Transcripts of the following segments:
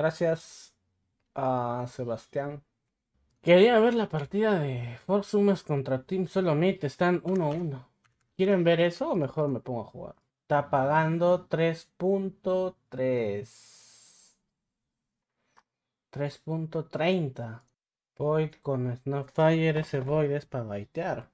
Gracias a Sebastián. Quería ver la partida de force contra Team Solo Meet. Están 1-1. ¿Quieren ver eso o mejor me pongo a jugar? Está pagando 3.3. 3.30. Void con Snapfire. Ese Void es para baitear.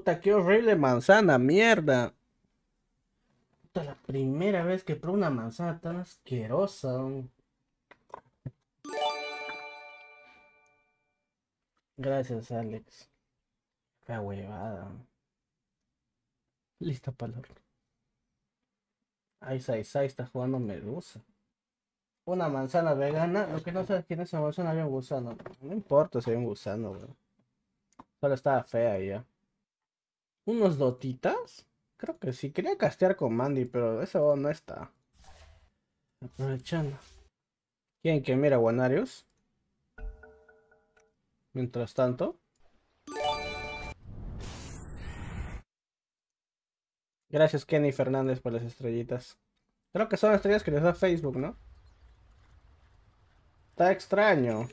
Puta, qué horrible manzana, mierda. Puta, la primera vez que pruebo una manzana tan asquerosa. Gracias, Alex. Qué huevada. Lista palabra. Ay, say, ay, está jugando Medusa. Una manzana vegana. Lo que no sé quién es esa manzana había un gusano. No importa si había un gusano, güey Solo estaba fea ya. ¿Unos dotitas? Creo que sí. Quería castear con Mandy, pero eso no está. Aprovechando. ¿Quién que mira Guanarius? Mientras tanto. Gracias Kenny Fernández por las estrellitas. Creo que son estrellas que les da Facebook, ¿no? Está extraño.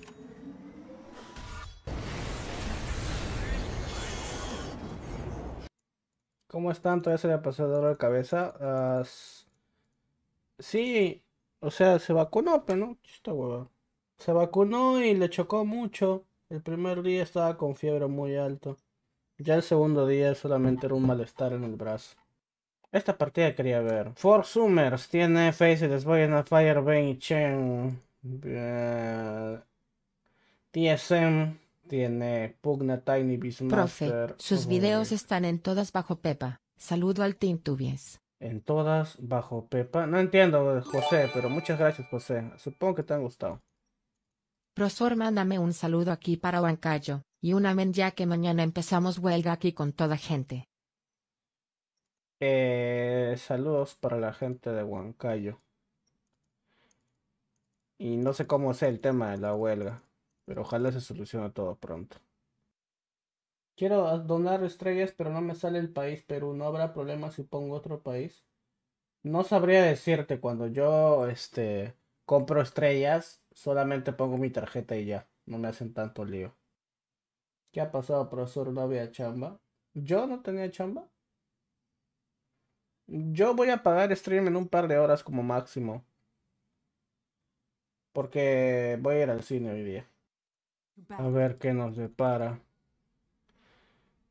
¿Cómo están? Todavía se le pasó el dolor de cabeza. Ah, sí, o sea, se vacunó, pero no, Chiste, Se vacunó y le chocó mucho. El primer día estaba con fiebre muy alto. Ya el segundo día solamente era un malestar en el brazo. Esta partida quería ver. For Summers tiene Faces, Boy voy a Fire, Ben y Chen. Eh, TSM. Tiene Pugna Tiny Bismuth. Profe, sus videos están en todas bajo Pepa. Saludo al Team Tubies. En todas bajo Pepa. No entiendo, José, pero muchas gracias, José. Supongo que te han gustado. Profesor, mándame un saludo aquí para Huancayo, y un amén ya que mañana empezamos huelga aquí con toda gente. Eh, saludos para la gente de Huancayo. Y no sé cómo es el tema de la huelga. Pero ojalá se solucione todo pronto. Quiero donar estrellas, pero no me sale el país Perú. ¿No habrá problema si pongo otro país? No sabría decirte cuando yo este compro estrellas, solamente pongo mi tarjeta y ya. No me hacen tanto lío. ¿Qué ha pasado, profesor? No había chamba. ¿Yo no tenía chamba? Yo voy a pagar stream en un par de horas como máximo. Porque voy a ir al cine hoy día. A ver qué nos depara.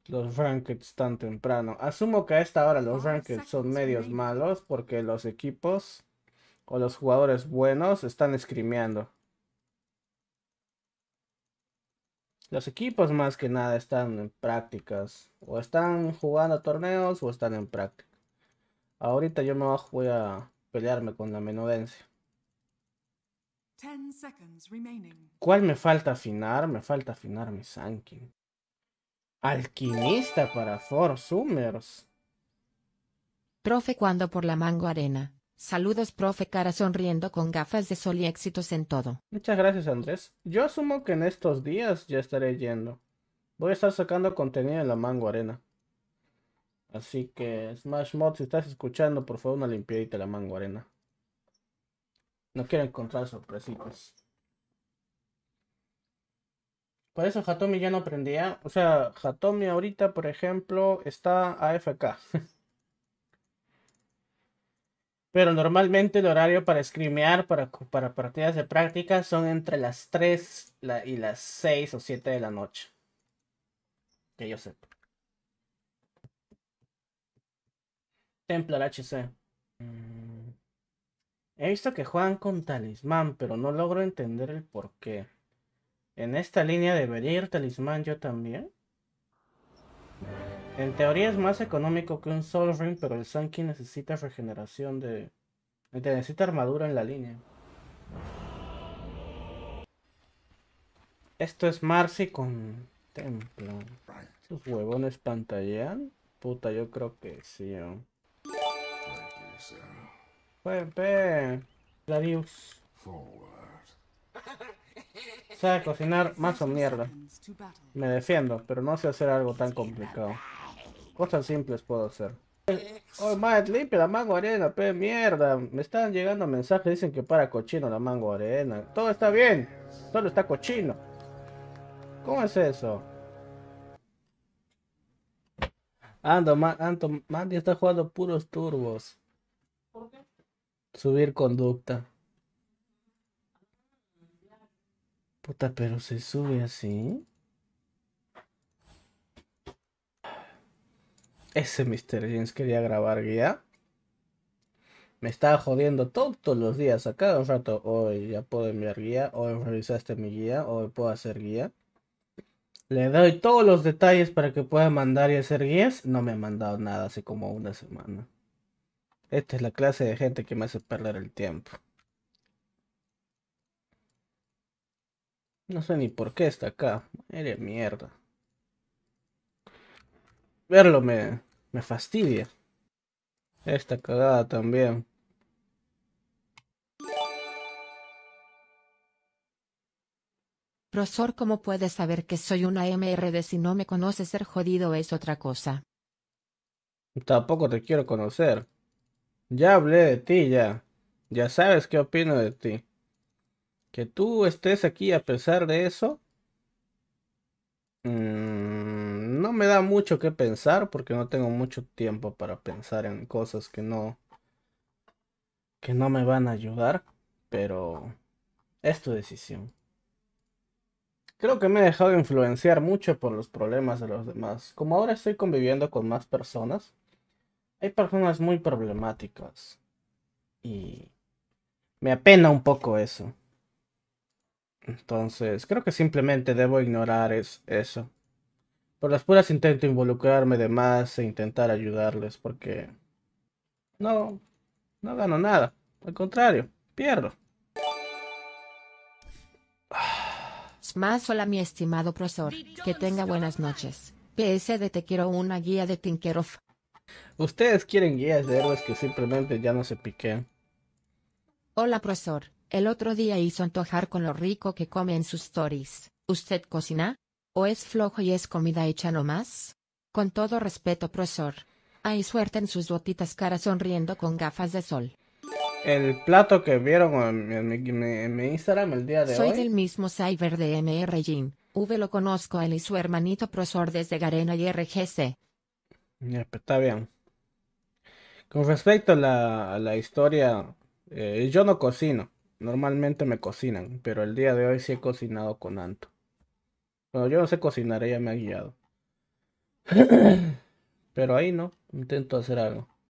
Los rankings tan temprano. Asumo que a esta hora los rankings son medios malos porque los equipos o los jugadores buenos están escrimeando. Los equipos más que nada están en prácticas. O están jugando torneos o están en práctica. Ahorita yo me voy a pelearme con la menudencia. ¿Cuál me falta afinar? Me falta afinar mi Sankin. Alquimista para Four Summers. Profe cuando por la mango arena. Saludos profe cara sonriendo con gafas de sol y éxitos en todo. Muchas gracias Andrés. Yo asumo que en estos días ya estaré yendo. Voy a estar sacando contenido en la mango arena. Así que Smash Mod, si estás escuchando, por favor una limpiadita de la mango arena. No quiero encontrar sorpresitas. Por eso Jatomi ya no aprendía. O sea, Hatomi ahorita, por ejemplo, está AFK. Pero normalmente el horario para scrimear, para, partidas de práctica, son entre las 3 y las 6 o 7 de la noche. Que yo sé. Templar HC. Mm. He visto que juegan con talismán, pero no logro entender el por qué. ¿En esta línea debería ir talismán yo también? En teoría es más económico que un Soul Ring, pero el Sanki necesita regeneración de... Necesita armadura en la línea. Esto es Marcy con Templo. ¿Sus huevones pantallean? Puta, yo creo que sí la Darius. Sabe cocinar más o mierda. Me defiendo, pero no sé hacer algo tan complicado. Cosas simples puedo hacer. Oh, más limpia la mango arena, pe mierda. Me están llegando mensajes, dicen que para cochino la mango arena. Todo está bien, solo está cochino. ¿Cómo es eso? Ando, Ando, man, está jugando puros turbos. Subir conducta. Puta, pero se sube así. Ese Mr. James quería grabar guía. Me estaba jodiendo todos los días, a Un rato. Hoy ya puedo enviar guía, hoy revisaste mi guía, hoy puedo hacer guía. Le doy todos los detalles para que pueda mandar y hacer guías. No me ha mandado nada hace como una semana. Esta es la clase de gente que me hace perder el tiempo. No sé ni por qué está acá. Eres mierda. Verlo me, me fastidia. Esta cagada también. Profesor, ¿cómo puedes saber que soy una MRD si no me conoces? Ser jodido es otra cosa. Tampoco te quiero conocer. Ya hablé de ti, ya. Ya sabes qué opino de ti. Que tú estés aquí a pesar de eso. Mm, no me da mucho que pensar porque no tengo mucho tiempo para pensar en cosas que no. que no me van a ayudar. Pero es tu decisión. Creo que me he dejado influenciar mucho por los problemas de los demás. Como ahora estoy conviviendo con más personas hay personas muy problemáticas. Y me apena un poco eso. Entonces, creo que simplemente debo ignorar es, eso. Por las puras intento involucrarme de más e intentar ayudarles porque no, no gano nada. Al contrario, pierdo. Más hola mi estimado profesor, que tenga buenas noches. PSD te quiero una guía de Tinkerov. Ustedes quieren guías de héroes que simplemente ya no se piquean. Hola, profesor. El otro día hizo antojar con lo rico que come en sus stories. ¿Usted cocina? ¿O es flojo y es comida hecha nomás? Con todo respeto, profesor. Hay suerte en sus gotitas caras sonriendo con gafas de sol. El plato que vieron en, mi, Instagram el día de hoy. Soy del mismo cyber de MR Jin. V lo conozco a él y su hermanito profesor desde Garena y RGC. Pues, está bien. Con respecto a la, la historia, eh, yo no cocino. Normalmente me cocinan, pero el día de hoy sí he cocinado con Anto. Bueno, yo no sé cocinar, ella me ha guiado. pero ahí no, intento hacer algo.